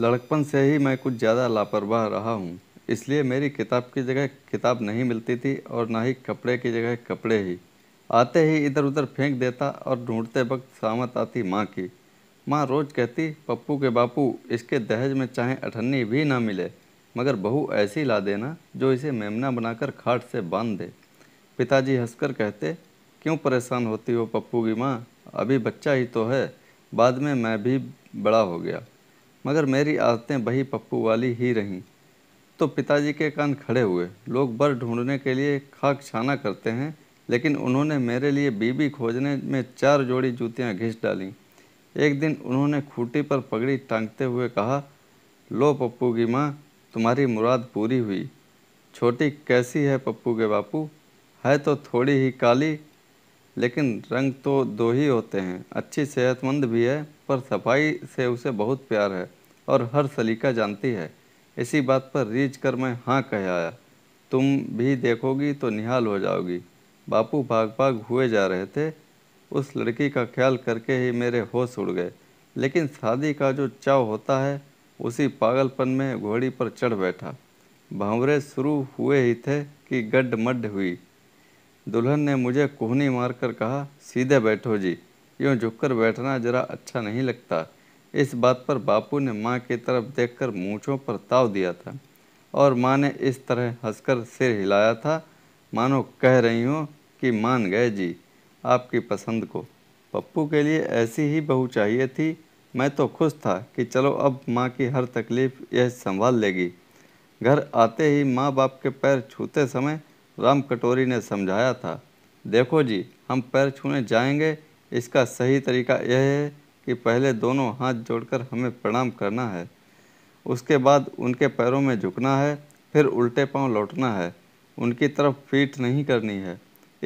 लड़कपन से ही मैं कुछ ज़्यादा लापरवाह रहा हूँ इसलिए मेरी किताब की जगह किताब नहीं मिलती थी और ना ही कपड़े की जगह कपड़े ही आते ही इधर उधर फेंक देता और ढूंढते वक्त सामत आती माँ की माँ रोज़ कहती पप्पू के बापू इसके दहेज में चाहे अठन्नी भी ना मिले मगर बहू ऐसी ला देना जो इसे मेमना बनाकर खाट से बांध दे पिताजी हंसकर कहते क्यों परेशान होती हो पप्पू की माँ अभी बच्चा ही तो है बाद में मैं भी बड़ा हो गया मगर मेरी आदतें वही पप्पू वाली ही रहीं तो पिताजी के कान खड़े हुए लोग बर ढूंढने के लिए खाक छाना करते हैं लेकिन उन्होंने मेरे लिए बीबी खोजने में चार जोड़ी जूतियां घिस डाली एक दिन उन्होंने खूटी पर पगड़ी टांगते हुए कहा लो पप्पू की माँ तुम्हारी मुराद पूरी हुई छोटी कैसी है पप्पू के बापू है तो थोड़ी ही काली लेकिन रंग तो दो ही होते हैं अच्छी सेहतमंद भी है पर सफाई से उसे बहुत प्यार है और हर सलीका जानती है इसी बात पर रीझ कर मैं हाँ कह आया तुम भी देखोगी तो निहाल हो जाओगी बापू भाग भाग हुए जा रहे थे उस लड़की का ख्याल करके ही मेरे होश उड़ गए लेकिन शादी का जो चाव होता है उसी पागलपन में घोड़ी पर चढ़ बैठा भावरे शुरू हुए ही थे कि गड्ढ मड्ढ हुई दुल्हन ने मुझे कोहनी मारकर कहा सीधे बैठो जी यूँ झुककर बैठना जरा अच्छा नहीं लगता इस बात पर बापू ने माँ की तरफ देखकर मूछों पर ताव दिया था और माँ ने इस तरह हंसकर सिर हिलाया था मानो कह रही हो कि मान गए जी आपकी पसंद को पप्पू के लिए ऐसी ही बहू चाहिए थी मैं तो खुश था कि चलो अब माँ की हर तकलीफ़ यह संभाल लेगी घर आते ही माँ बाप के पैर छूते समय राम कटोरी ने समझाया था देखो जी हम पैर छूने जाएंगे इसका सही तरीका यह है कि पहले दोनों हाथ जोड़कर हमें प्रणाम करना है उसके बाद उनके पैरों में झुकना है फिर उल्टे पांव लौटना है उनकी तरफ फीट नहीं करनी है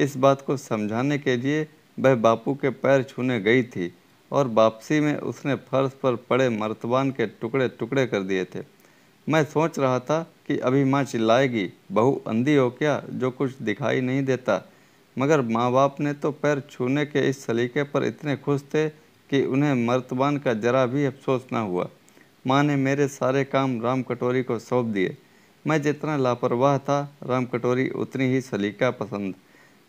इस बात को समझाने के लिए वह बापू के पैर छूने गई थी और वापसी में उसने फर्श पर पड़े मर्तबान के टुकड़े टुकड़े कर दिए थे मैं सोच रहा था कि अभी माँ चिल्लाएगी बहू अंधी हो क्या जो कुछ दिखाई नहीं देता मगर माँ बाप ने तो पैर छूने के इस सलीके पर इतने खुश थे कि उन्हें मर्तबान का जरा भी अफसोस ना हुआ माँ ने मेरे सारे काम राम कटोरी को सौंप दिए मैं जितना लापरवाह था राम कटोरी उतनी ही सलीका पसंद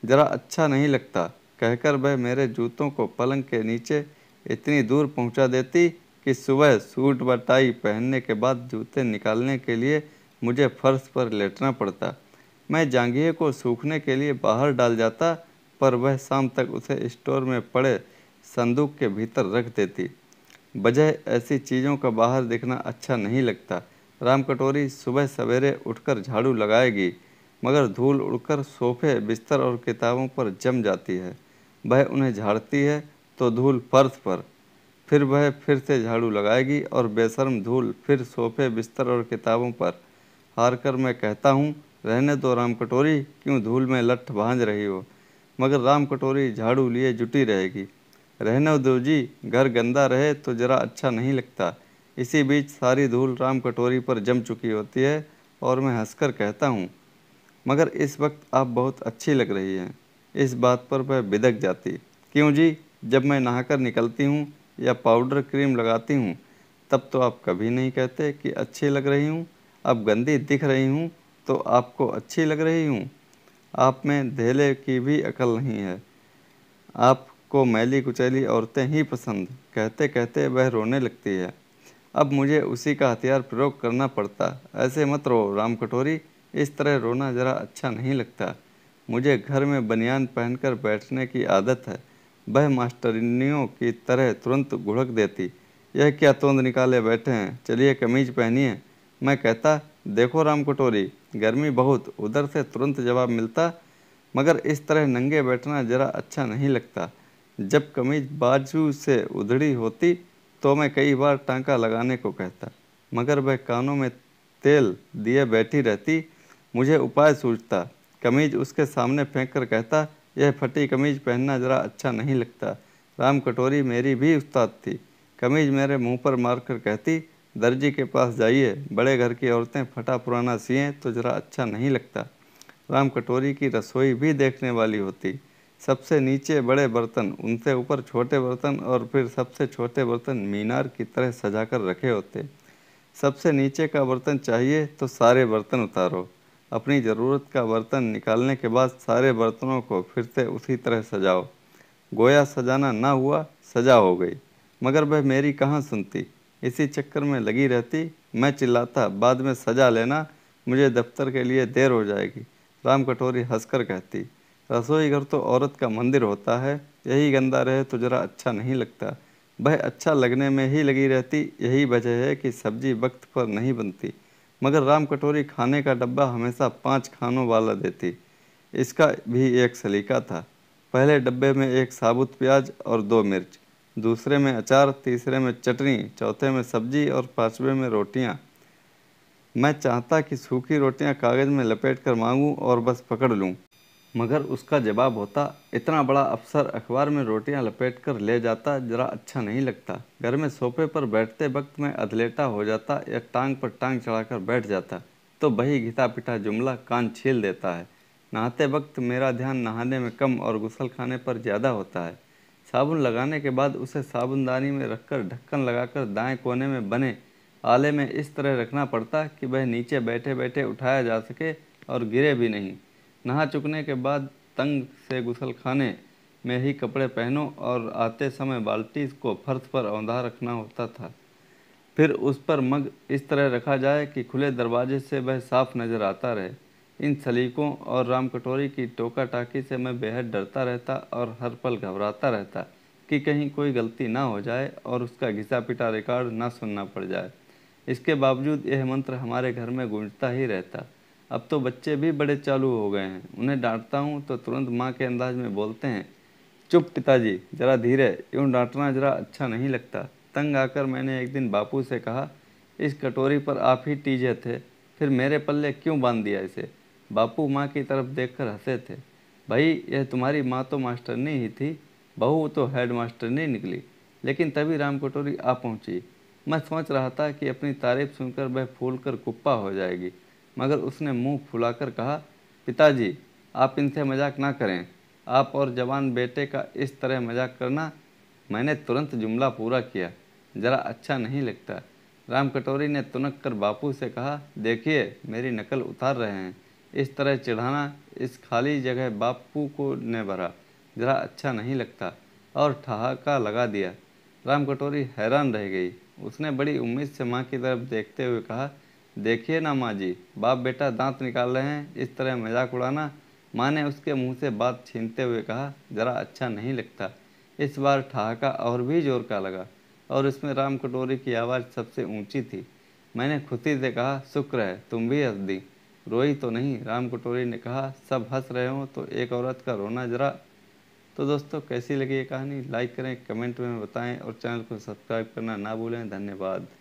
जरा अच्छा नहीं लगता कहकर वह मेरे जूतों को पलंग के नीचे इतनी दूर पहुंचा देती कि सुबह सूट व टाई पहनने के बाद जूते निकालने के लिए मुझे फर्श पर लेटना पड़ता मैं जांगिए को सूखने के लिए बाहर डाल जाता पर वह शाम तक उसे स्टोर में पड़े संदूक के भीतर रख देती बजाय ऐसी चीज़ों का बाहर दिखना अच्छा नहीं लगता राम कटोरी सुबह सवेरे उठकर झाड़ू लगाएगी मगर धूल उड़कर सोफे बिस्तर और किताबों पर जम जाती है वह उन्हें झाड़ती है तो धूल फर्श पर फिर वह फिर से झाड़ू लगाएगी और बेशर्म धूल फिर सोफे बिस्तर और किताबों पर हार कर मैं कहता हूँ रहने दो राम कटोरी क्यों धूल में लठ भांज रही हो मगर राम कटोरी झाड़ू लिए जुटी रहेगी रहने दो जी घर गंदा रहे तो ज़रा अच्छा नहीं लगता इसी बीच सारी धूल राम कटोरी पर जम चुकी होती है और मैं हंसकर कहता हूँ मगर इस वक्त आप बहुत अच्छी लग रही हैं इस बात पर वह बिदक जाती क्यों जी जब मैं नहाकर निकलती हूँ या पाउडर क्रीम लगाती हूँ तब तो आप कभी नहीं कहते कि अच्छी लग रही हूँ अब गंदी दिख रही हूँ तो आपको अच्छी लग रही हूँ आप में धेले की भी अकल नहीं है आपको मैली कुचैली औरतें ही पसंद कहते कहते वह रोने लगती है अब मुझे उसी का हथियार प्रयोग करना पड़ता ऐसे मत रो राम कटोरी इस तरह रोना ज़रा अच्छा नहीं लगता मुझे घर में बनियान पहनकर बैठने की आदत है वह मास्टरनियों की तरह तुरंत घुड़क देती यह क्या तोंद निकाले बैठे हैं चलिए कमीज पहनिए मैं कहता देखो राम कटोरी गर्मी बहुत उधर से तुरंत जवाब मिलता मगर इस तरह नंगे बैठना ज़रा अच्छा नहीं लगता जब कमीज बाजू से उधड़ी होती तो मैं कई बार टांका लगाने को कहता मगर वह कानों में तेल दिए बैठी रहती मुझे उपाय सूझता कमीज उसके सामने फेंक कर कहता यह फटी कमीज पहनना जरा अच्छा नहीं लगता राम कटोरी मेरी भी उस्ताद थी कमीज मेरे मुंह पर मारकर कहती दर्जी के पास जाइए बड़े घर की औरतें फटा पुराना सिए तो जरा अच्छा नहीं लगता राम कटोरी की रसोई भी देखने वाली होती सबसे नीचे बड़े बर्तन उनसे ऊपर छोटे बर्तन और फिर सबसे छोटे बर्तन मीनार की तरह सजाकर रखे होते सबसे नीचे का बर्तन चाहिए तो सारे बर्तन उतारो अपनी ज़रूरत का बर्तन निकालने के बाद सारे बर्तनों को फिर से उसी तरह सजाओ गोया सजाना ना हुआ सजा हो गई मगर वह मेरी कहाँ सुनती इसी चक्कर में लगी रहती मैं चिल्लाता बाद में सजा लेना मुझे दफ्तर के लिए देर हो जाएगी राम कटोरी हंसकर कहती रसोई घर तो औरत का मंदिर होता है यही गंदा रहे तो ज़रा अच्छा नहीं लगता वह अच्छा लगने में ही लगी रहती यही वजह है कि सब्जी वक्त पर नहीं बनती मगर राम कटोरी खाने का डब्बा हमेशा पांच खानों वाला देती इसका भी एक सलीका था पहले डब्बे में एक साबुत प्याज और दो मिर्च दूसरे में अचार तीसरे में चटनी चौथे में सब्जी और पाँचवें में रोटियाँ मैं चाहता कि सूखी रोटियां कागज़ में लपेट कर मांगूँ और बस पकड़ लूँ मगर उसका जवाब होता इतना बड़ा अफसर अखबार में रोटियां लपेट कर ले जाता जरा अच्छा नहीं लगता घर में सोफे पर बैठते वक्त मैं अधलेटा हो जाता या टांग पर टांग चढ़ाकर बैठ जाता तो वही घिता पिटा जुमला कान छील देता है नहाते वक्त मेरा ध्यान नहाने में कम और गुसल खाने पर ज़्यादा होता है साबुन लगाने के बाद उसे साबुनदानी में रखकर ढक्कन लगाकर दाएं कोने में बने आले में इस तरह रखना पड़ता कि वह नीचे बैठे बैठे उठाया जा सके और गिरे भी नहीं नहा चुकने के बाद तंग से गुसल खाने में ही कपड़े पहनो और आते समय बाल्टी को फर्श पर औंधा रखना होता था फिर उस पर मग इस तरह रखा जाए कि खुले दरवाजे से वह साफ नज़र आता रहे इन सलीकों और राम कटोरी की टोका टाकी से मैं बेहद डरता रहता और हर पल घबराता रहता कि कहीं कोई गलती ना हो जाए और उसका घिसा पिटा रिकॉर्ड ना सुनना पड़ जाए इसके बावजूद यह मंत्र हमारे घर में गूंजता ही रहता अब तो बच्चे भी बड़े चालू हो गए हैं उन्हें डांटता हूँ तो तुरंत माँ के अंदाज में बोलते हैं चुप पिताजी ज़रा धीरे यूँ डांटना ज़रा अच्छा नहीं लगता तंग आकर मैंने एक दिन बापू से कहा इस कटोरी पर आप ही टीजे थे फिर मेरे पल्ले क्यों बांध दिया इसे बापू माँ की तरफ कर हंसे थे भाई यह तुम्हारी माँ तो मास्टरनी ही थी बहू तो हेड मास्टरनी निकली लेकिन तभी राम कटोरी आ पहुँची मैं सोच रहा था कि अपनी तारीफ सुनकर वह फूल कर कुप्पा हो जाएगी मगर उसने मुंह फुलाकर कहा पिताजी आप इनसे मजाक ना करें आप और जवान बेटे का इस तरह मजाक करना मैंने तुरंत जुमला पूरा किया ज़रा अच्छा नहीं लगता राम कटोरी ने तुनक कर बापू से कहा देखिए मेरी नकल उतार रहे हैं इस तरह चढ़ाना इस खाली जगह बापू को ने भरा ज़रा अच्छा नहीं लगता और ठहाका लगा दिया राम कटोरी हैरान रह गई उसने बड़ी उम्मीद से माँ की तरफ देखते हुए कहा देखिए ना माँ जी बाप बेटा दांत निकाल रहे हैं इस तरह मजाक उड़ाना माँ ने उसके मुंह से बात छीनते हुए कहा जरा अच्छा नहीं लगता इस बार ठहाका और भी जोर का लगा और इसमें राम कटोरी की आवाज़ सबसे ऊंची थी मैंने खुशी से कहा शुक्र है तुम भी हंस दी रोई तो नहीं राम कटोरी ने कहा सब हंस रहे हो तो एक औरत का रोना जरा तो दोस्तों कैसी लगी ये कहानी लाइक करें कमेंट में बताएं और चैनल को सब्सक्राइब करना ना भूलें धन्यवाद